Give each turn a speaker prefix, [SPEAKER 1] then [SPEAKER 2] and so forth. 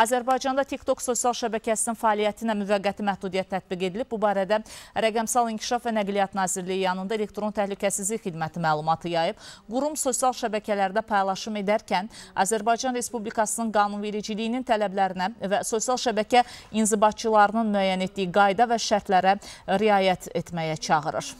[SPEAKER 1] Azərbaycanda TikTok sosial şəbəkəsinin fəaliyyətinə müvəqqəti məhdudiyyət tətbiq edilib. Bu barədə Rəqəmsal İnkişaf və Nəqliyyat Nazirliyi yanında elektron təhlükəsizlik xidməti məlumatı yayıb. Qurum sosial şəbəkələrdə paylaşım edərkən Azərbaycan Respublikasının qanunvericiliyinin tələblərinə və sosial şəbəkə inzibatçılarının müəyyən etdiyi qayda və şərtlərə riayət etməyə çağırır.